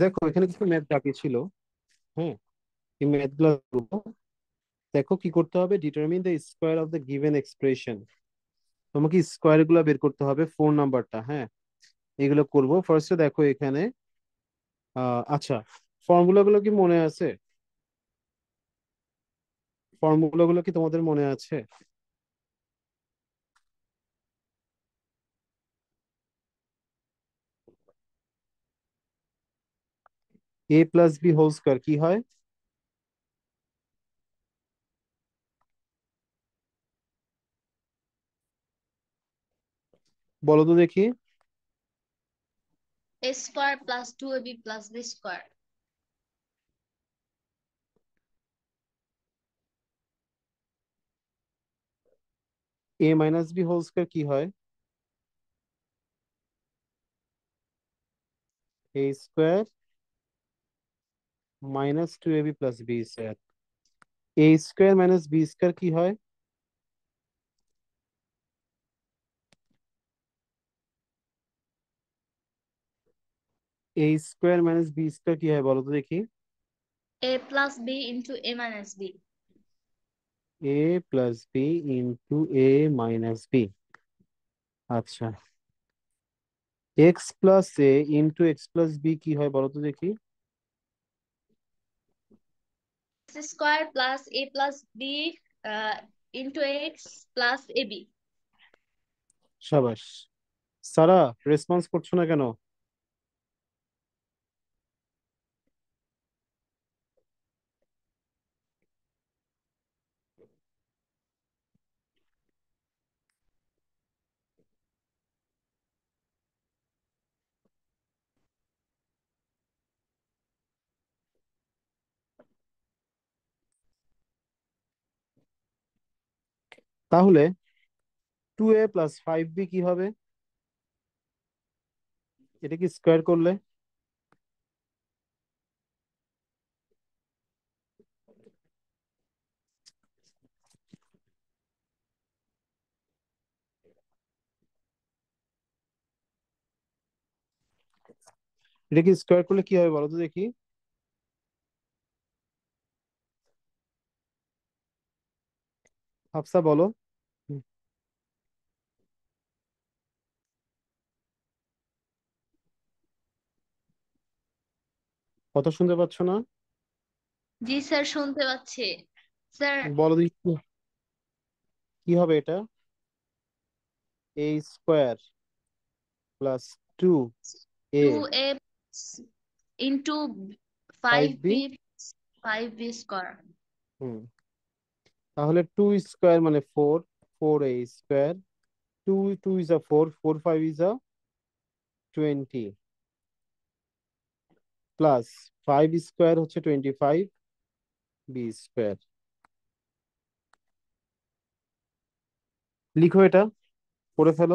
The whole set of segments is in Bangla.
দেখো এখানে কিছু ম্যাথ বাকি ছিল হ্যাঁ এই ম্যাথ গুলো দেখো কি করতে হবে determine the square of the given expression তোমাকে স্কোয়ার গুলো বের করতে হবে ফোর নাম্বারটা হ্যাঁ এগুলো করবো ফার্স্টে দেখো এখানে আচ্ছা ফর্মুলা গুলো কি মনে আছে ফর্মুলা গুলো কি তোমাদের মনে আছে a plus b whole square কি হয় বলো তো দেখি a square plus 2ab plus b square a minus b whole square কি হয় a square minus two a b plus b square a square minus b square কি হয় a square minus b square কি হয় বলো তো দেখি a plus b into a minus b a plus b into a minus b আচ্ছা x plus a into x plus b কি হয় বলো তো দেখি x square plus a plus b uh, into x plus ab সাবাস সারা রেসপন্স করছো না কেন তাহলে two a plus five b কি হবে এটা কি স্কোয়ার করলে এটা কি স্কোয়ার করলে কি হবে বলো তো দেখি হাফসা বলো কথা শুনতে পাচ্ছ না জি স্যার শুনতে পাচ্ছি স্যার বলো দেখি কি হবে এটা a square plus two a two a into five b five b square হুম তাহলে টু স্কোয়ার মানে four four a square two two is a four four five is a twenty plus five square হচ্ছে টোয়েন্টি ফাইভ বি স্কোয়ার লিখো এটা করে ফেলো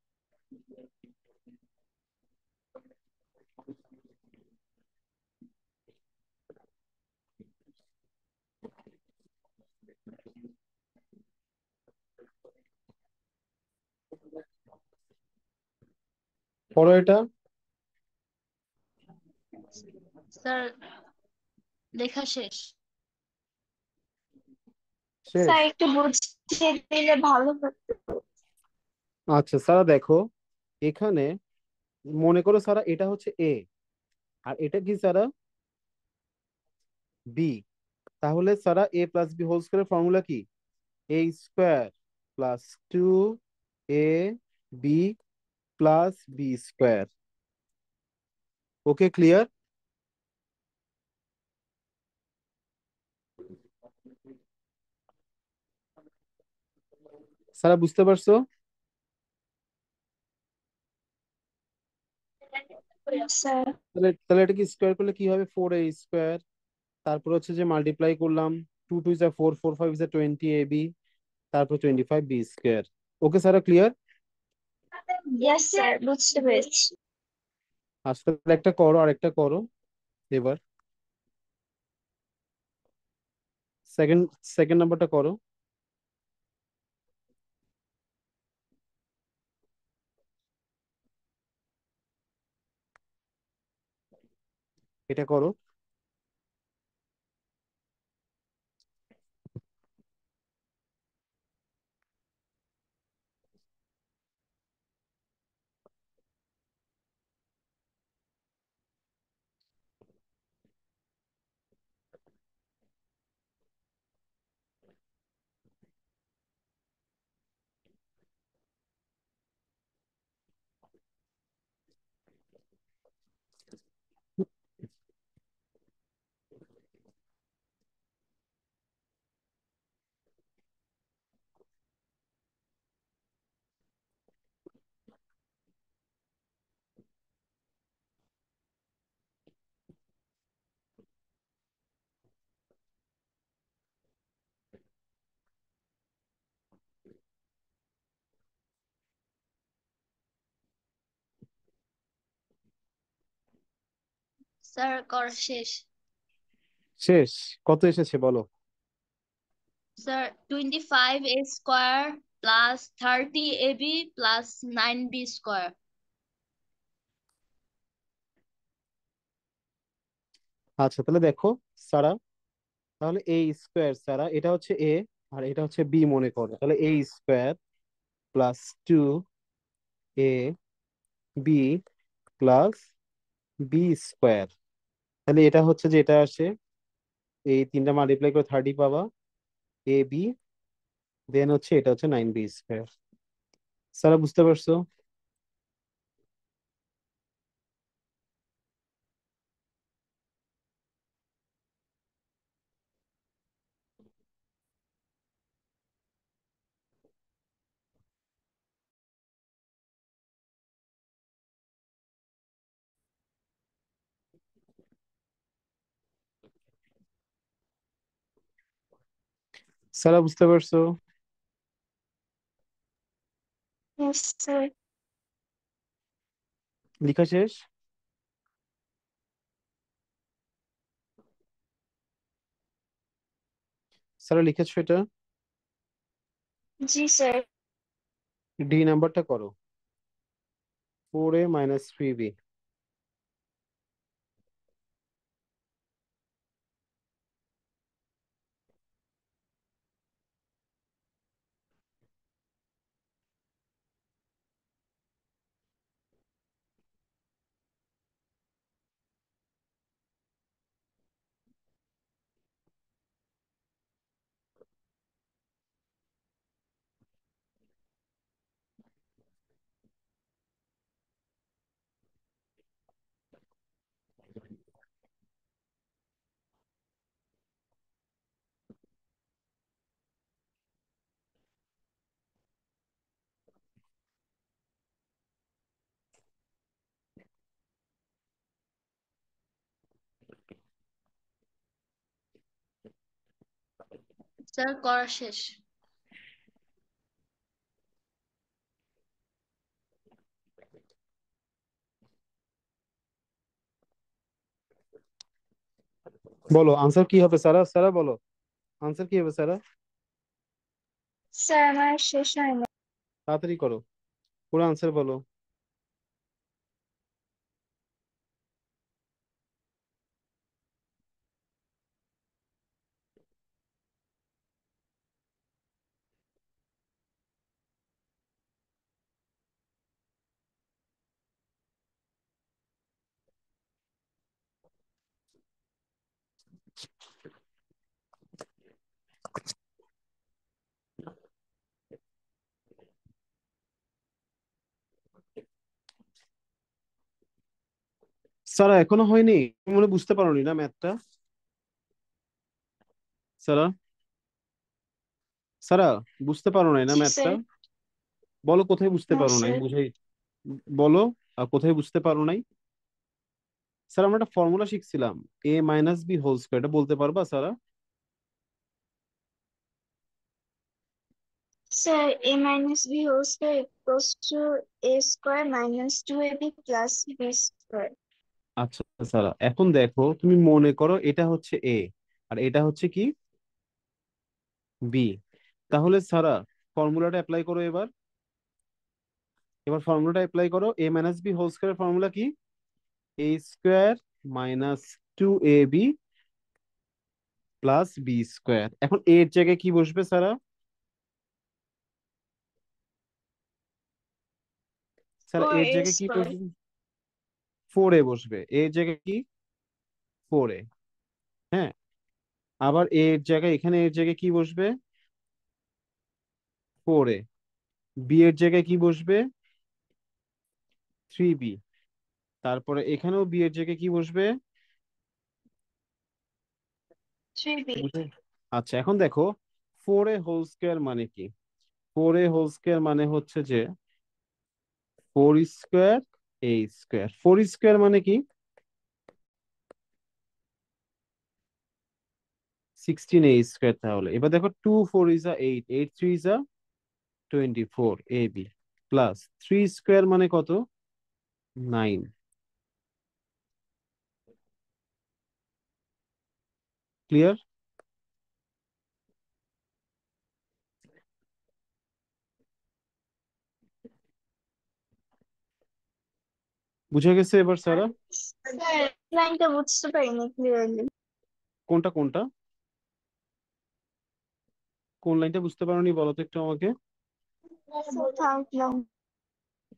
পড়ো এটা স্যার লেখা শেষ স্যার একটু বুঝিয়ে দিলে ভালো হতো আচ্ছা স্যার দেখো এখানে মনে করো সারা এটা হচ্ছে এ আর এটা কি সারা বি তাহলে সারা a plus b whole square formula কি a square plus two a b plus b square okay clear সারা বুঝতে পারছো তাহলে তাহলে এটা কি স্কয়ার করলে কি হবে ফোর এ স্কোয়ার তারপর হচ্ছে যে মাল্টিপ্লাই করলাম টু 2 2 যা 4 4 5 যা 20ab তারপর 25b স্কয়ার ওকে সারা ক্লিয়ার यस স্যার বুঝতে পেরেছি আচ্ছা তাহলে একটা করো আরেকটা করো এবার সেকেন্ড সেকেন্ড নাম্বারটা করো এটা করো স্যার কর শেষ শেষ কত এসেছে বলো sir twenty five a square plus thirty a b plus 9b square square আচ্ছা তাহলে দেখো সারা তাহলে এ স্কোয়ার সারা এটা হচ্ছে এ আর এটা হচ্ছে বি মনে করো তাহলে a square plus two a b plus b square তাহলে এটা হচ্ছে যে এটা আসে এই তিনটা মাল্টিপ্লাই করে থার্টি পাওয়া এ বি দেন হচ্ছে এটা হচ্ছে নাইন বি স্কোয়ার সারা বুঝতে পারছো সারা বুঝতে পারছো লিখা শেষ সারা লিখেছো এটা জি স্যার ডি নাম্বারটা করো four a minus three b sir করা শেষ বলো আনসার কি হবে সারা সারা বলো আনসার কি হবে সারা স্যার আমার শেষ হয়নি তাড়াতাড়ি করো পুরো আনসার বলো সারা এখনো হয়নি মনে বুঝতে পারোনি না ম্যাথটা সারা সারা বুঝতে পারো নাই না ম্যাথটা বলো কোথায় বুঝতে পারো নাই বুঝাই বলো আর কোথায় বুঝতে পারো নাই স্যার আমরা একটা ফর্মুলা শিখছিলাম a minus b whole square এটা বলতে পারবা সারা sir a minus b whole square equals to a square minus two a b plus b square আচ্ছা এখন দেখো তুমি মনে করো এটা হচ্ছে এ আর এটা হচ্ছে কি বি তাহলে সারা ফর্মুলাটা অ্যাপ্লাই করো এবার এবার ফর্মুলাটা অ্যাপ্লাই করো a minus b whole square formula কি a square minus two a b plus b square এখন এ এর জায়গায় কি বসবে সারা স্যার oh, এর জায়গায় কি বসবে ফোরে বসবে এর জায়গায় কি ফোরে হ্যাঁ আবার এর জায়গায় এখানে এর জায়গায় কি বসবে ফোরে বি এর জায়গায় কি বসবে থ্রি বি তারপরে এখানেও বি এর জায়গায় কি বসবে আচ্ছা এখন দেখো ফোর এ হোল স্কোয়ার মানে কি ফোর এ হোল স্কোয়ার মানে হচ্ছে যে four square a square four square মানে কি সিক্সটিন এ স্কোয়ার তাহলে এবার দেখো two four is a eight eight three is a twenty four a b plus three square মানে কত নাইন ক্লিয়ার বুঝে গেছে এবার সারা লাইনটা বুঝতে পারিনি ক্লিয়ারলি কোনটা কোনটা কোন লাইনটা বুঝতে পারোনি বলো তো একটু আমাকে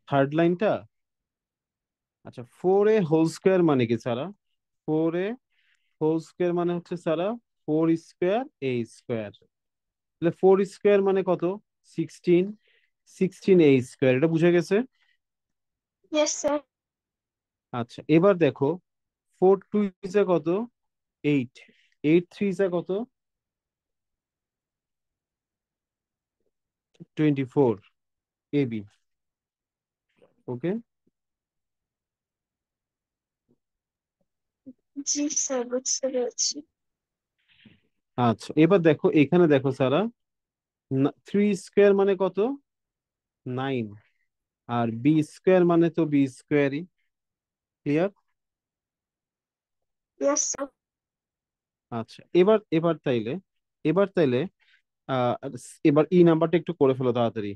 থার্ড লাইনটা আচ্ছা ফোর এ হোল স্কোয়ার মানে কি সারা ফোর এ হোল স্কোয়ার মানে হচ্ছে সারা ফোর স্কোয়ার এ স্কোয়ার তাহলে ফোর স্কোয়ার মানে কত সিক্সটিন সিক্সটিন এ স্কোয়ার এটা বুঝে গেছে Yes, sir. আচ্ছা এবার দেখো ফোর টু ইজে কত এইট এইট থ্রি ইজে কত টোয়েন্টি ফোর বি ওকে আচ্ছা এবার দেখো এখানে দেখো সারা থ্রি স্কোয়ার মানে কত নাইন আর বি স্কোয়ার মানে তো বি স্কোয়ারই ক্লিয়ার আচ্ছা এবার এবার তাইলে এবার তাইলে এবার ই e নাম্বারটা একটু করে ফেলো তাড়াতাড়ি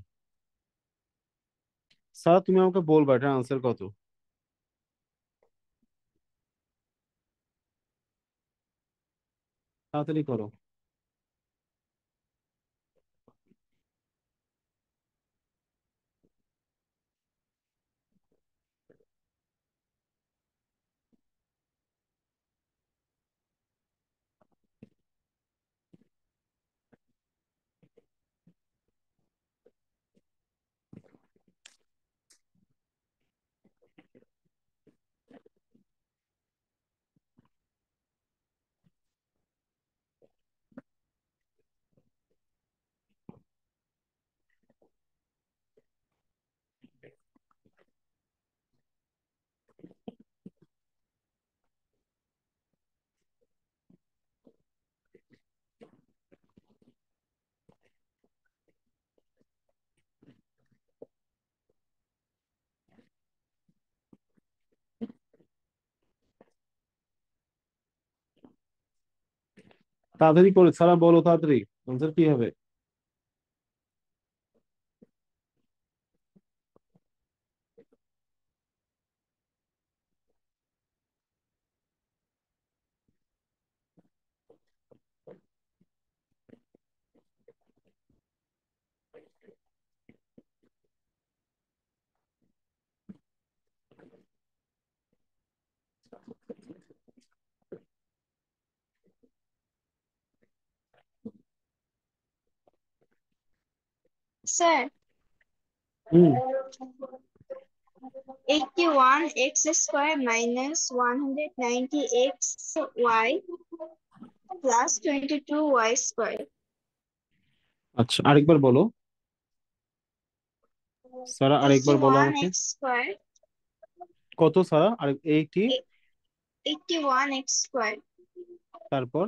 স্যার তুমি আমাকে বলবা এটার আনসার কত তাড়াতাড়ি করো তাড়াতাড়ি করে সারা বলো তাড়াতাড়ি আনসার কি হবে স্যার হুম one x square minus one hundred ninety x y plus twenty two y square আচ্ছা আরেকবার বলো সারা আরেকবার বলো আমাকে কত সারা আর eighty eighty one x square তারপর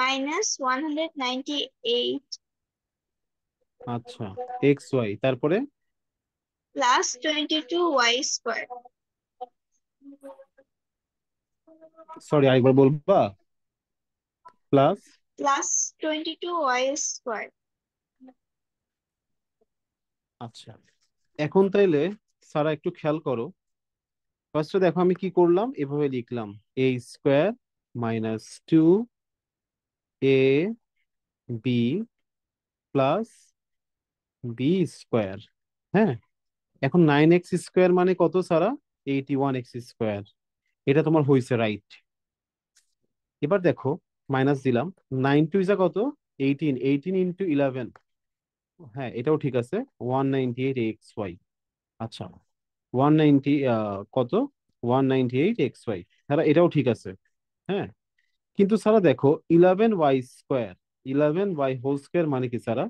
minus one hundred ninety eight আচ্ছা এক্স ওয়াই তারপরে plus twenty two y square sorry আরেকবার বলবা plus plus twenty two y square আচ্ছা এখন তাইলে সারা একটু খেয়াল করো ফার্স্টে দেখো আমি কি করলাম এভাবে লিখলাম a square minus two a b plus b square হ্যাঁ এখন নাইন এক্স স্কোয়ার মানে কত সারা এইটি ওয়ান এক্স স্কোয়ার এটা তোমার হয়েছে রাইট এবার দেখো মাইনাস দিলাম নাইন টু ইজা কত এইটিন এইটিন ইন্টু ইলেভেন হ্যাঁ এটাও ঠিক আছে one ninety eight x y আচ্ছা ওয়ান নাইনটি কত one ninety eight x y হ্যাঁ এটাও ঠিক আছে হ্যাঁ কিন্তু সারা দেখো eleven y square eleven y whole square মানে কি সারা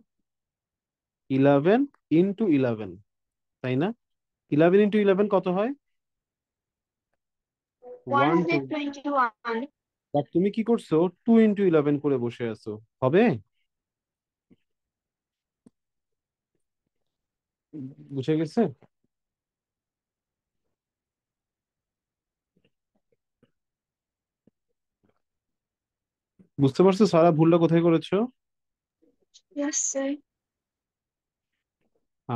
ইলেভেন ইন্টু ইলেভেন তাই না ইলেভেন ইন্টু ইলেভেন কত হয় তুমি কি করছো টু ইন্টু ইলেভেন করে বসে আছো হবে বুঝে গেছে বুঝতে পারছো সারা ভুলটা কোথায় করেছো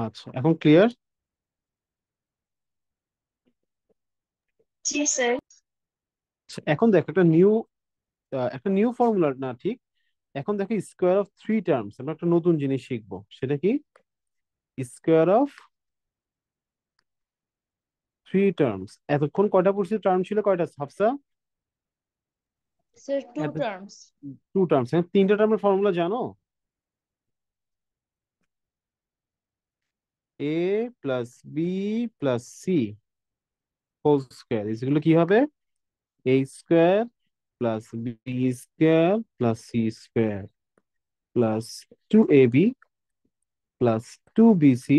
আচ্ছা এখন ক্লিয়ার আচ্ছা, এখন দেখো একটা নিউ একটা নিউ ফর্মুলা না ঠিক এখন দেখো স্কোয়ার অফ থ্রি টার্মস আমরা একটা নতুন জিনিস শিখবো সেটা কি স্কোয়ার অফ থ্রি টার্মস এতক্ষণ কয়টা পড়ছি টার্ম ছিল কয়টা Hafsa two terms two terms তিনটা টার্মের ফর্মুলা জানো a plus b plus c whole square এগুলো কি হবে a square plus b square plus c square plus two a b plus two b c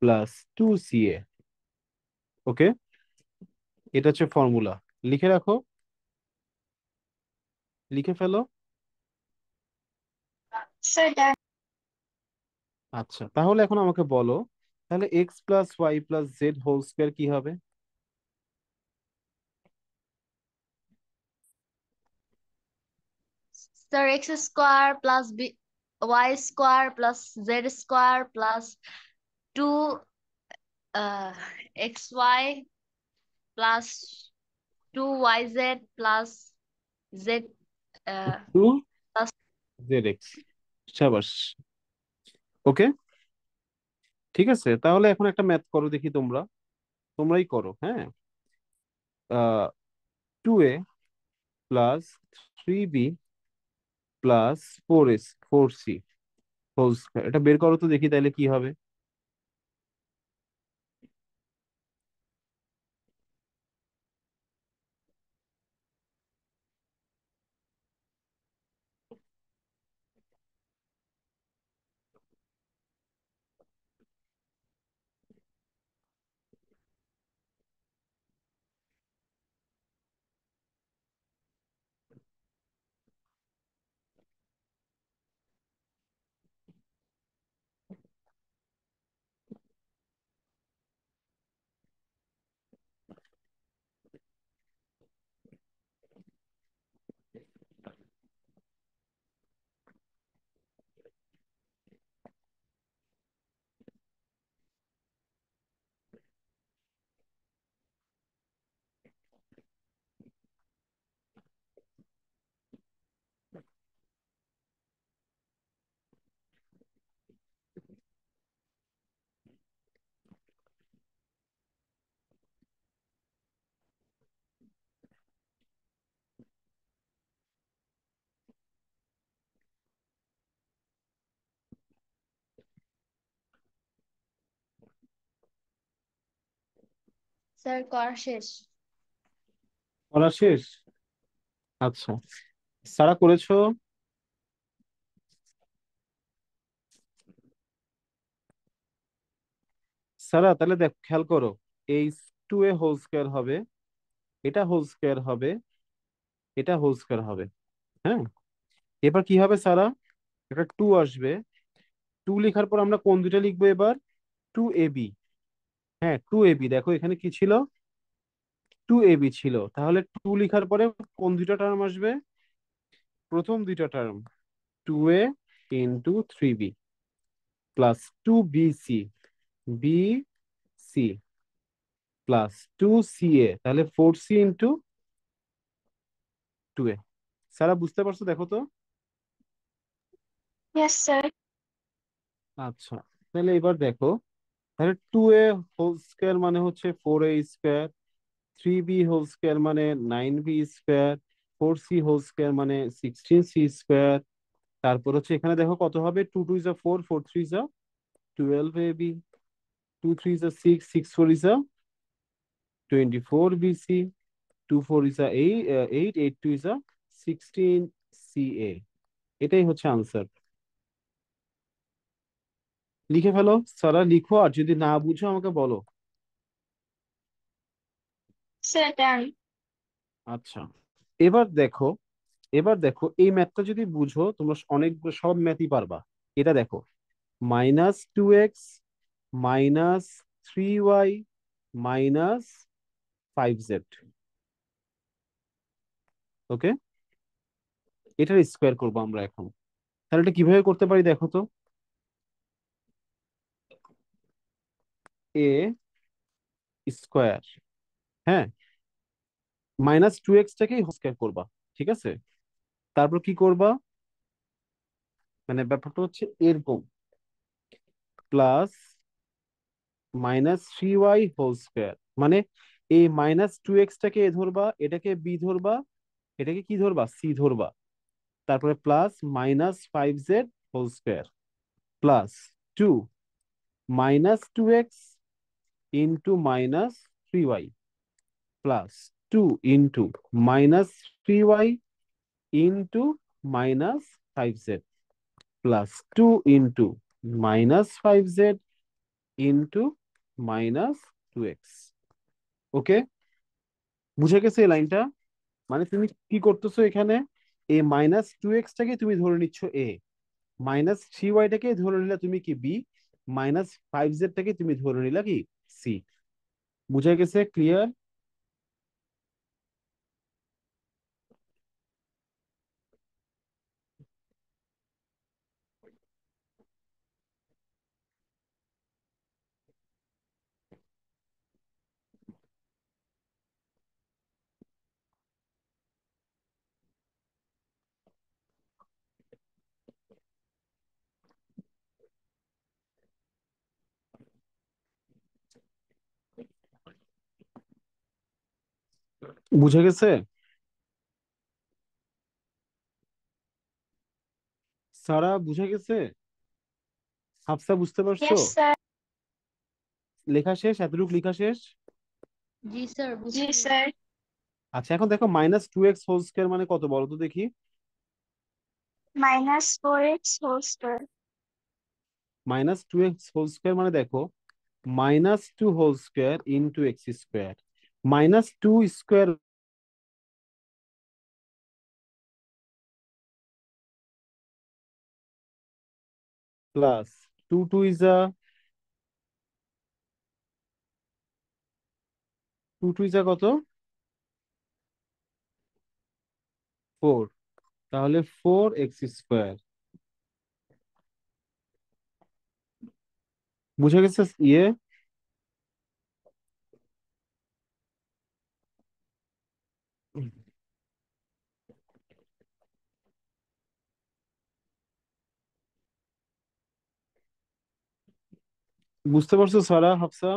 plus two c a okay এটা হচ্ছে ফর্মুলা লিখে রাখো লিখে ফেলো আচ্ছা তাহলে এখন আমাকে বলো তাহলে x plus y plus z whole square কি হবে sir x square plus b y square plus z square plus two x y plus two y z plus z two plus z x শাবাশ ওকে ঠিক আছে তাহলে এখন একটা ম্যাথ করো দেখি তোমরা তোমরাই করো হ্যাঁ two a plus three b plus four s four c whole square এটা বের করো তো দেখি তাহলে কি হবে স্যার করা শেষ করা শেষ আচ্ছা সারা করেছো সারা তাহলে দেখ খেয়াল করো এই টু এ হোল স্কোয়ার হবে এটা হোল স্কোয়ার হবে এটা হোল স্কোয়ার হবে হ্যাঁ এবার কি হবে সারা এটা টু আসবে টু লেখার পর আমরা কোন দুটা লিখবো এবার টু এ বি হ্যাঁ টু এবি দেখো এখানে কি ছিল টু এবি ছিল তাহলে টু লিখার পরে কোন দুইটা টার্ম আসবে প্রথম দুইটা term two a into three b plus two b c b c plus two c a তাহলে four c into two a সারা বুঝতে পারছো দেখো তো আচ্ছা তাহলে এবার দেখো তাহলে টু এ হোল স্কোয়ার মানে হচ্ছে four a square three b whole square মানে nine b square four c whole square মানে সিক্সটিন সি স্কোয়ার তারপর হচ্ছে এখানে দেখো কত হবে two two is a four four three is a twelve a b two three is a six six four is a twenty four b c two four is a eight eight two is a sixteen c a এটাই হচ্ছে আনসার লিখে ফেলো সারা লিখো আর যদি না বুঝো আমাকে বলো আচ্ছা এবার দেখো এবার দেখো এই ম্যাথটা যদি বুঝো তোমরা অনেক সব ম্যাথই পারবা এটা দেখো minus two x minus three y minus five z okay এটার স্কোয়ার করবো আমরা এখন তাহলে এটা কিভাবে করতে পারি দেখো তো এ স্কোয়ার হ্যাঁ মাইনাস টু এক্সটাকেই স্কোয়ার করবা ঠিক আছে তারপর কি করবা মানে ব্যাপারটা হচ্ছে এরকম plus minus three y whole square মানে এই মাইনাস টু এক্সটাকে এ ধরবা এটাকে বি ধরবা এটাকে কি ধরবা সি ধরবা তারপরে plus minus five z whole square plus two minus two x into minus three y plus two into minus three y into minus five z plus two into minus five z into minus two x okay বুঝে গেছে এই লাইনটা মানে তুমি কি করতেছো এখানে এ মাইনাস টু এক্সটাকে তুমি ধরে নিচ্ছ এ মাইনাস থ্রি ওয়াইটাকে ধরে নিলে তুমি কি বি মাইনাস ফাইভ জেডটাকে তুমি ধরে নিলা কি सी बुझे किसे क्लियर বুঝে গেছে সারা বুঝে গেছে হাফসা বুঝতে পারছো লেখা শেষ এতটুকু লেখা শেষ জি স্যার স্যার আচ্ছা এখন দেখো minus two x whole square মানে কত বলো তো দেখি minus four x whole square minus two x whole square মানে দেখো minus two whole square into x square minus 2 square plus 2 2 is a 2 2 is a কত 4 তাহলে 4x স্কয়ার বুঝে গেছে ইয়ে বুঝতে পারছো সারা হাফসা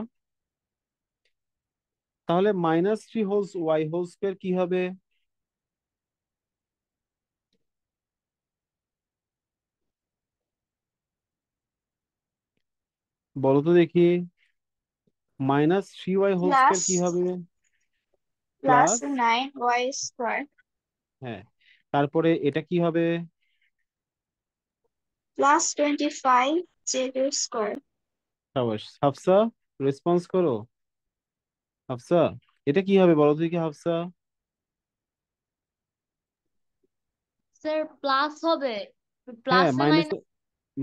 তাহলে minus three holes y whole square কি হবে বলো তো দেখি minus three y whole square কি হবে প্লাস নাইন ওয়াই স্কোয়ার হ্যাঁ তারপরে এটা কি হবে plus twenty five z square সাবাস হাফসা রেসপন্স করো হাফসা এটা কি হবে বলো তুই কি হাফসা স্যার প্লাস হবে প্লাস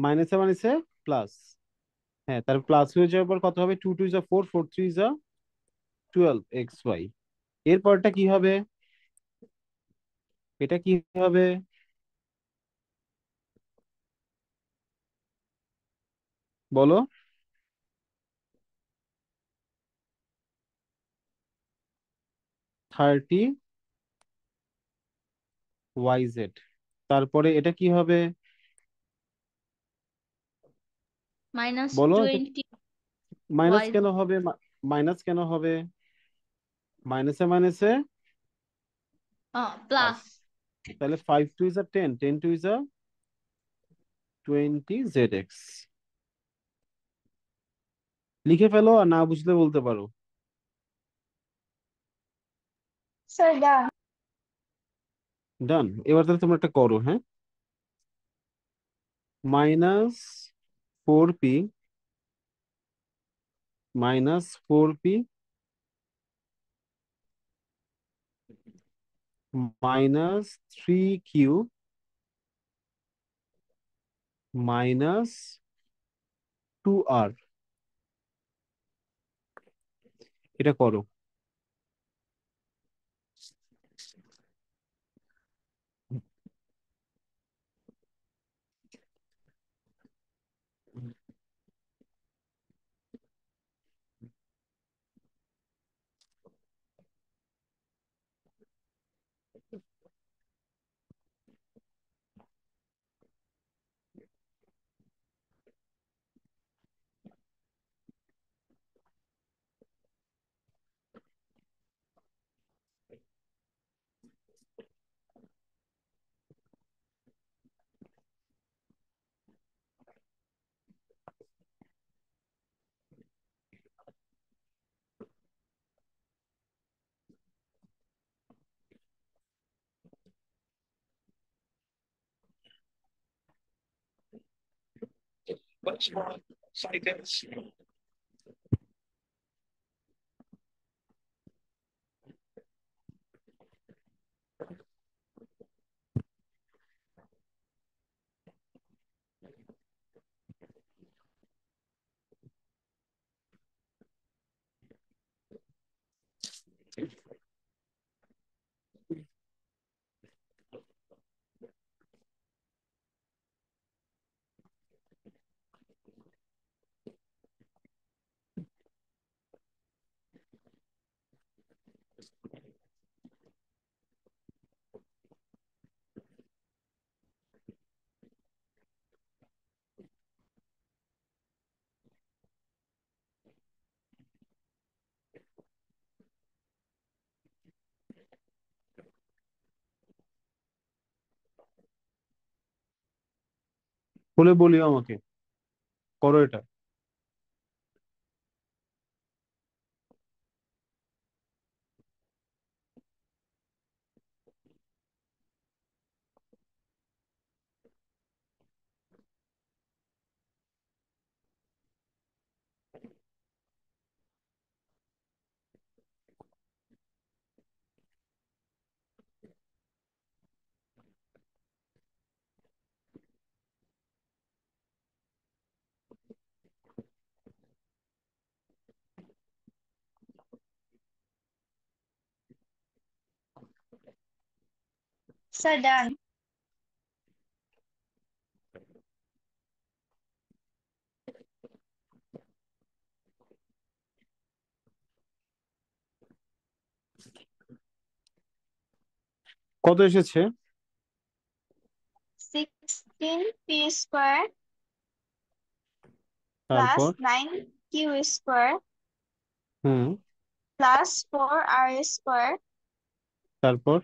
মাইনাস প্লাস হ্যাঁ তার প্লাস হয়ে যাওয়ার পর কত হবে two two is a four four is a twelve x y এরপরটা কি হবে এটা কি হবে বলো থার্টি ওয়াই জেড তারপরে এটা কি হবে মাইনাস বলো মাইনাস কেন হবে মাইনাস কেন হবে মাইনাসে মাইনাসে প্লাস তাহলে five two is a ten ten two is a twenty z x লিখে ফেলো আর না বুঝলে বলতে পারো স্যার ডান ডান এবার তাহলে তোমরা একটা করো হ্যাঁ minus four p minus four p minus three q minus two r এটা করো much more silence খুলে বলিও আমাকে করো এটা Sir, done. কত এসেছে p square plus nine q square hmm plus four r square তারপর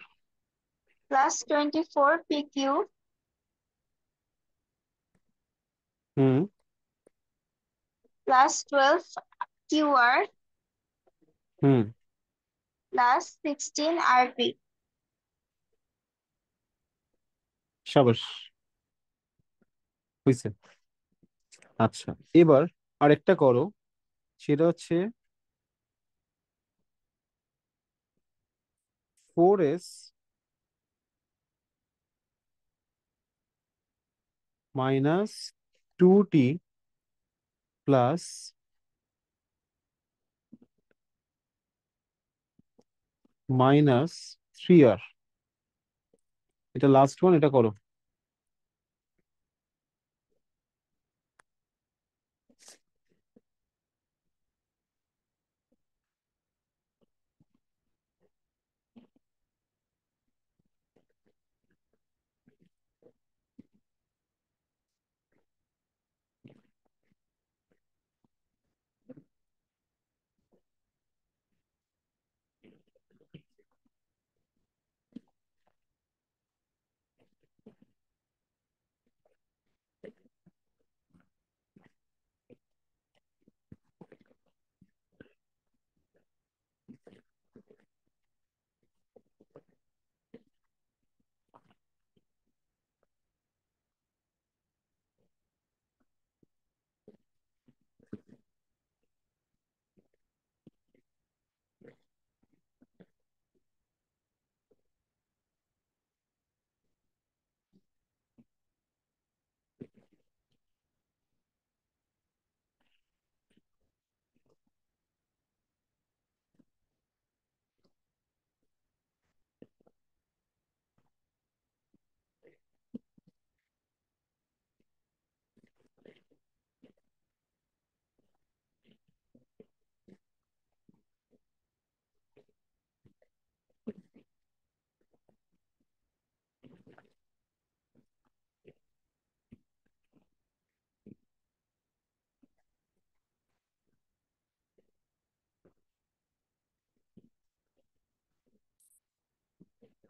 plus 24 PQ hmm. plus 12 QR hmm. plus 16 RP. সাবাস বুঝছে আচ্ছা এবার আরেকটা করো সেটা হচ্ছে four s minus two t plus minus three r এটা লাস্ট ওয়ান এটা করো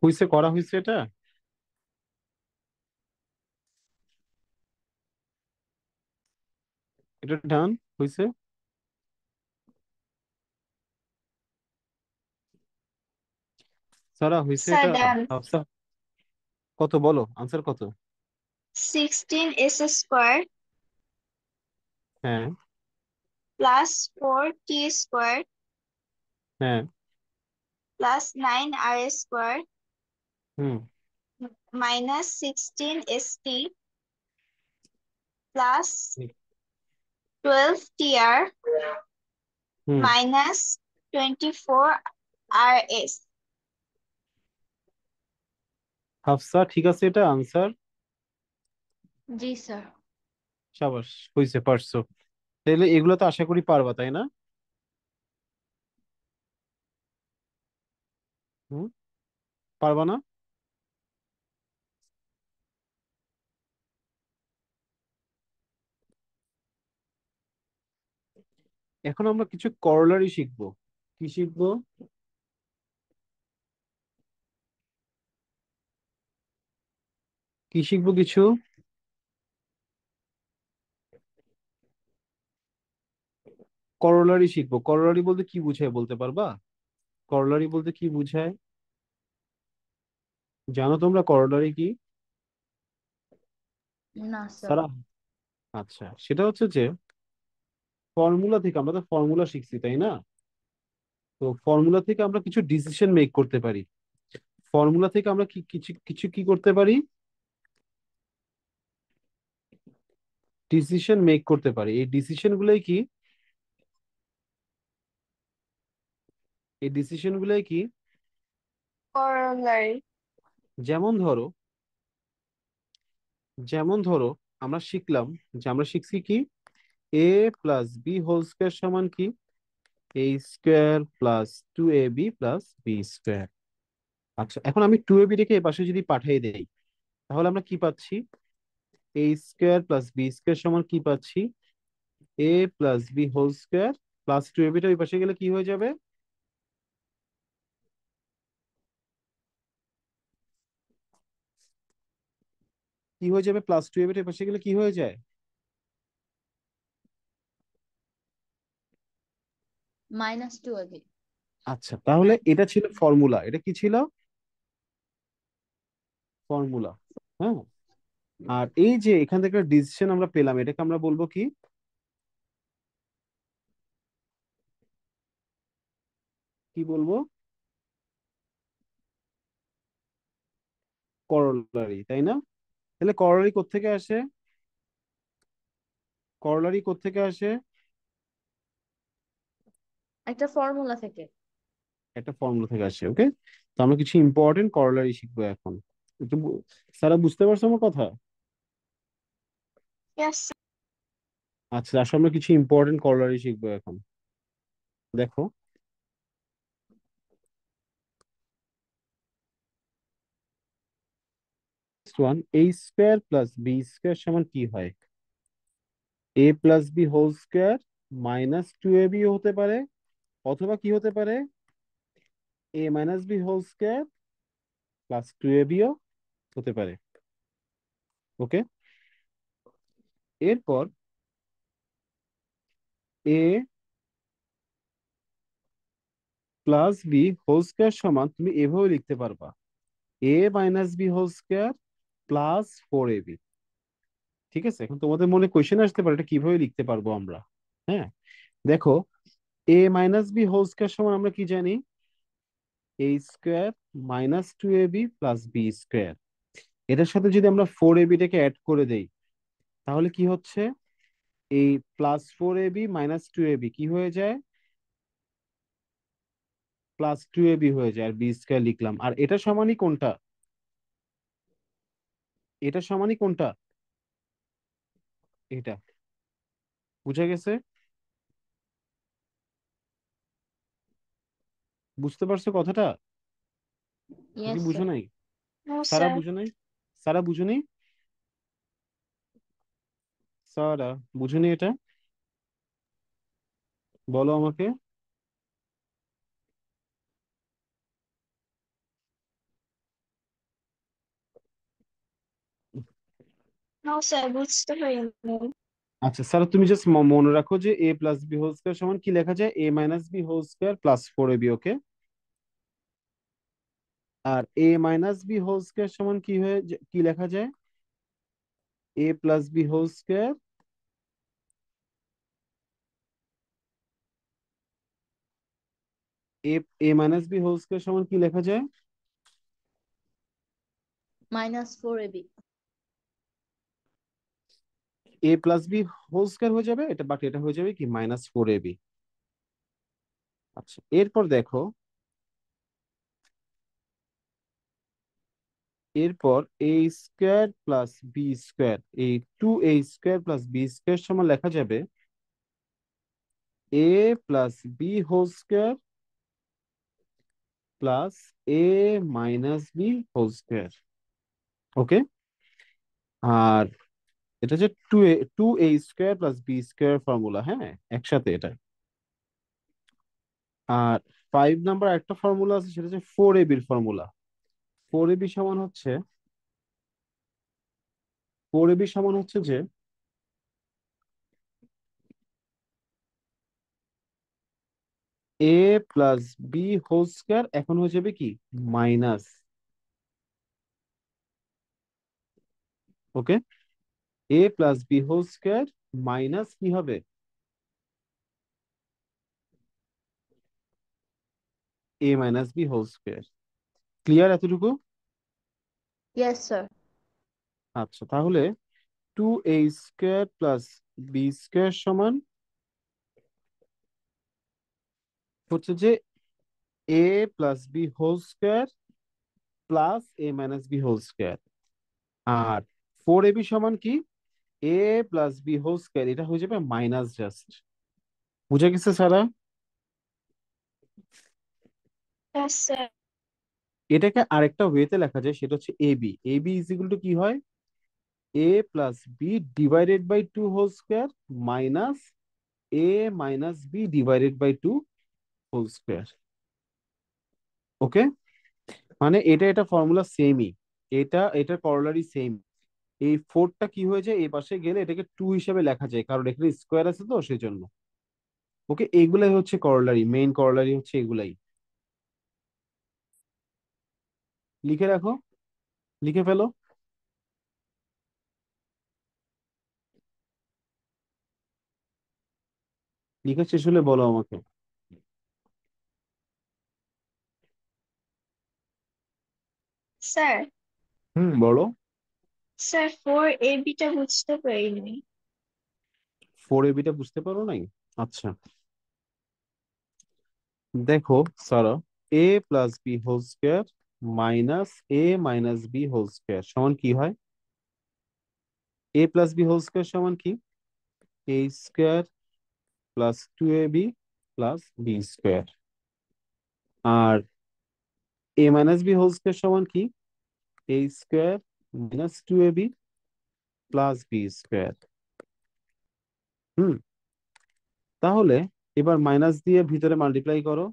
কুইসে করা হয়েছে এটা এটা ডান হয়েছে সারা হয়েছে এটা হাফসা আচ্ছা, আচ্ছা। কত বলো আনসার কত 16 s স্কয়ার হ্যাঁ প্লাস 4 টি স্কয়ার হ্যাঁ plus 9 r square hmm minus sixteen s t plus twelve t r minus twenty four r s Hafsa ঠিক আছে এটা আনসার জি স্যার সাবাস হইছে পারছো তাহলে এগুলো তো আশা করি পারবা তাই না হুম পারবা না এখন আমরা কিছু করলারি শিখবো কি শিখবো কি শিখবো কিছু করলারি শিখবো করলারি বলতে কি বুঝায় বলতে পারবা করলারি বলতে কি বুঝায় জানো তোমরা করলারি কি না স্যার আচ্ছা সেটা হচ্ছে যে ফর্মুলা থেকে আমরা তো ফর্মুলা শিখছি তাই না তো ফর্মুলা থেকে আমরা কিছু ডিসিশন মেক করতে পারি ফর্মুলা থেকে আমরা কি কিছু কিছু কি করতে পারি ডিসিশন মেক করতে পারি এই ডিসিশন গুলোই কি এই ডিসিশন গুলোই কি যেমন ধরো যেমন ধরো আমরা শিখলাম যে আমরা শিখছি কি a plus b whole square সমান কি a square plus two a b plus b square আচ্ছা এখন আমি টু এ বি রেখে এপাশে যদি পাঠিয়ে দেই তাহলে আমরা কি পাচ্ছি a square plus b square সমান কি পাচ্ছি a plus b whole square plus two a বিটা ওই পাশে গেলে কি হয়ে যাবে কি হয়ে যাবে প্লাস টু এ এই পাশে গেলে কি হয়ে যায় মাইনাস টু আগে আচ্ছা তাহলে এটা ছিল ফর্মুলা এটা কি ছিল ফর্মুলা হ্যাঁ আর এই যে এখান থেকে ডিসিশন আমরা পেলাম এটাকে আমরা বলবো কি কি বলবো করলারি তাই না তাহলে করলারি কোত্থেকে আসে করলারি কোত্থেকে আসে একটা ফর্মুলা থেকে একটা ফর্মুলা থেকে আসে ওকে তো আমরা কিছু ইম্পর্টেন্ট করলারি শিখবো এখন একটু সারা বুঝতে পারছো আমার কথা আচ্ছা আসলে আমরা কিছু ইম্পর্টেন্ট করলারি শিখবো এখন দেখো one a square plus b square সমান কি হয় a plus b whole square minus two a b হতে পারে অথবা কি হতে পারে a minus b whole square plus two a বিও হতে পারে ওকে এরপর a plus b whole square সমান তুমি এভাবে লিখতে পারবা a minus b whole square plus four a b ঠিক আছে এখন তোমাদের মনে কোয়েশ্চেন আসতে পারে এটা কিভাবে লিখতে পারবো আমরা হ্যাঁ দেখো a minus b whole square সমান আমরা কি জানি a square minus two a b plus b square এটার সাথে যদি আমরা ফোর এ বিটাকে অ্যাড করে দেই তাহলে কি হচ্ছে এই plus four a b minus two a b কি হয়ে যায় প্লাস টু এ বি হয়ে যায় আর বি স্কোয়ার লিখলাম আর এটা সমানই কোনটা এটা সমানই কোনটা এটা বুঝা গেছে বুঝতে পারছো কথাটা তুমি বুঝো নাই সারা বুঝো নাই সারা বুঝো নেই সারা বুঝো নি এটা বলো আমাকে আচ্ছা স্যার তুমি জাস্ট মনে রাখো যে a plus b whole square সমান কি লেখা যায় a minus b whole square plus four a b okay আর a minus b whole square সমান কি হয়ে কি লেখা যায় a plus b whole square a minus b whole square সমান কি লেখা যায় minus four a b a plus b whole square হয়ে যাবে এটা বাকি এটা হয়ে যাবে কি মাইনাস ফোর এ বি আচ্ছা এরপর দেখো এরপর a square plus b square এই two a square plus b square সমান লেখা যাবে a plus b whole square plus a minus b whole square okay আর এটা হচ্ছে two a two a square plus b square formula হ্যাঁ একসাথে এটা আর ফাইভ নাম্বার একটা ফর্মুলা আছে সেটা হচ্ছে ফোর এ বির ফর্মুলা পরিবি সমান হচ্ছে পরিবি সমান হচ্ছে যে a plus b whole square এখন হয়ে যাবে কি minus okay a plus b whole square minus কি হবে a minus b whole square clear এতটুকু ইয়েস স্যার আচ্ছা তাহলে two a square plus b square সমান হচ্ছে যে a plus b whole square plus a minus b whole square আর ফোর এ বি সমান কি a plus b whole square এটা হয়ে যাবে মাইনাস জাস্ট বুঝে গেছে সারা এটাকে আরেকটা ওয়েতে লেখা যায় সেটা হচ্ছে a b a b is equal to কি হয় a plus b divided by two whole square minus a minus b divided by two whole square okay মানে এটা এটা ফর্মুলা সেমই এটা এটা করোলারি সেম এই ফোরটা কি হয়ে যায় এ পাশে গেলে এটাকে টু হিসেবে লেখা যায় কারণ এখানে স্কোয়ার আছে তো সেই জন্য ওকে এগুলাই হচ্ছে করোলারি মেইন করোলারি হচ্ছে এগুলাই লিখে রাখো লিখে ফেলো লিখে শেষ হলে বলো আমাকে স্যার হুম বলো স্যার ফোর এ বিটা বুঝতে পারিনি ফোর এ বিটা বুঝতে পারো নাই আচ্ছা দেখো Sara a plus b whole square minus a minus b whole square সমান কি হয় a plus b whole square সমান কি a square plus two a b plus b square আর a minus b whole square সমান কি a square minus two a b plus b square হুম তাহলে এবার মাইনাস দিয়ে ভিতরে মাল্টিপ্লাই করো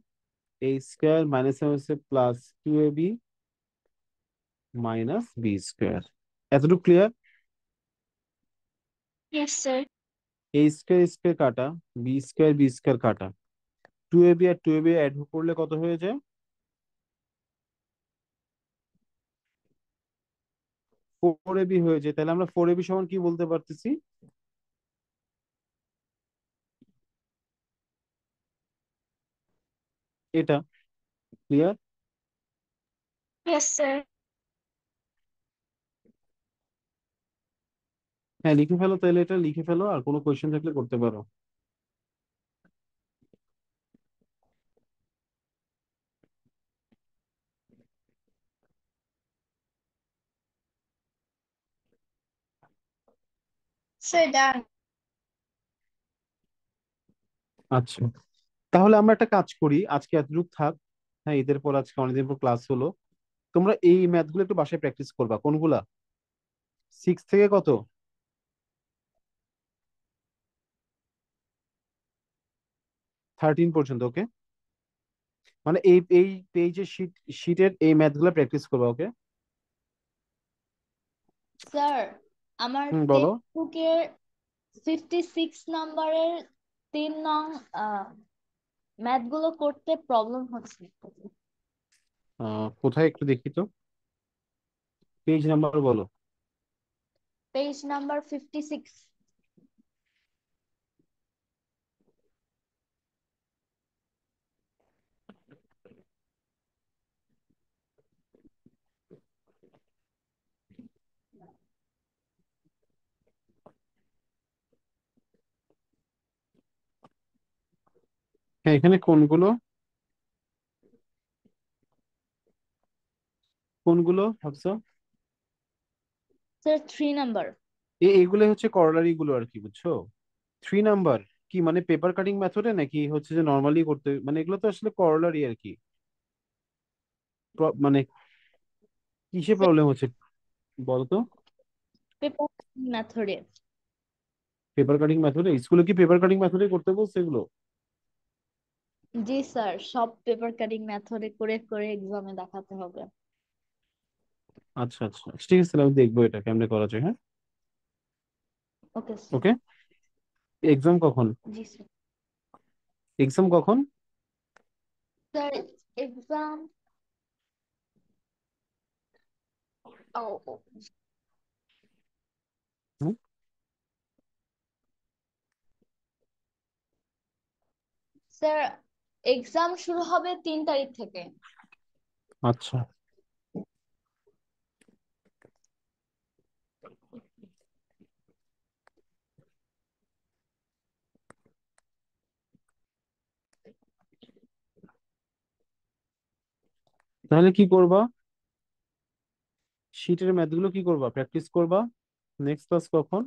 এ স্কোয়ার মাইনাস হচ্ছে plus two a b minus b square এতটুকু ক্লিয়ার এ স্কোয়ার স্কোয়ার কাটা বি স্কোয়ার বি স্কোয়ার কাটা টু এ বি আর টু এ বি অ্যাড করলে কত হয়ে যায় ফোর এবি হয়েছে তাহলে আমরা ফোর এবি সমান কি বলতে পারতেছি এটা ক্লিয়ার হ্যাঁ লিখে ফেলো তাহলে এটা লিখে ফেলো আর কোনো কোয়েশ্চেন থাকলে করতে পারো আচ্ছা তাহলে আমরা একটা কাজ করি আজকে এতটুকু থাক হ্যাঁ ঈদের পর আজকে অনেকদিন পর ক্লাস হলো তোমরা এই ম্যাথ গুলো একটু বাসায় প্র্যাকটিস করবা কোনগুলা সিক্স থেকে কত থার্টিন পর্যন্ত ওকে মানে এই এই যে শিট শিটের এই ম্যাথ গুলো প্র্যাকটিস করবা ওকে স্যার আমার বলো ফিফটি সিক্স নাম্বারের তিন নং ম্যাথ গুলো করতে প্রবলেম হচ্ছে কোথায় একটু দেখি তো পেজ নাম্বার বলো পেজ নাম্বার ফিফটি সিক্স হ্যাঁ এখানে কোনগুলো কোনগুলো ভাবছো স্যার থ্রি নাম্বার এ এগুলো হচ্ছে করলারি গুলো আর কি বুঝছো থ্রি নাম্বার কি মানে পেপার কাটিং মেথডে নাকি হচ্ছে যে নর্মালি করতে মানে এগুলো তো আসলে করলারি আর কি মানে কিসে প্রবলেম হচ্ছে বলতো পেপার মেথডে পেপার কাটিং মেথডে স্কুলে কি পেপার কাটিং মেথডে করতে বলছে এগুলো জি স্যার সব পেপার কাটিং মেথডে করে করে এক্সামে দেখাতে হবে আচ্ছা আচ্ছা ঠিক আছে আমি দেখবো এটা কেমনে করা যায় হ্যাঁ ওকে স্যার ওকে এক্সাম কখন জি স্যার এক্সাম কখন স্যার এক্সাম ও স্যার এক্সাম শুরু হবে তিন তারিখ থেকে আচ্ছা তাহলে কি করবা ম্যাথ ম্যাথগুলো কি করবা প্র্যাকটিস করবা নেক্সট ক্লাস কখন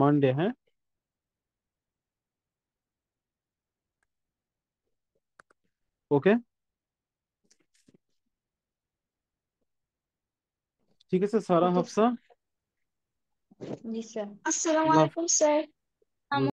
মানডে হ্যাঁ ओके ठीक है सर सारा तो- हफ्सा जी सर अस्सलाम वालेकुम सर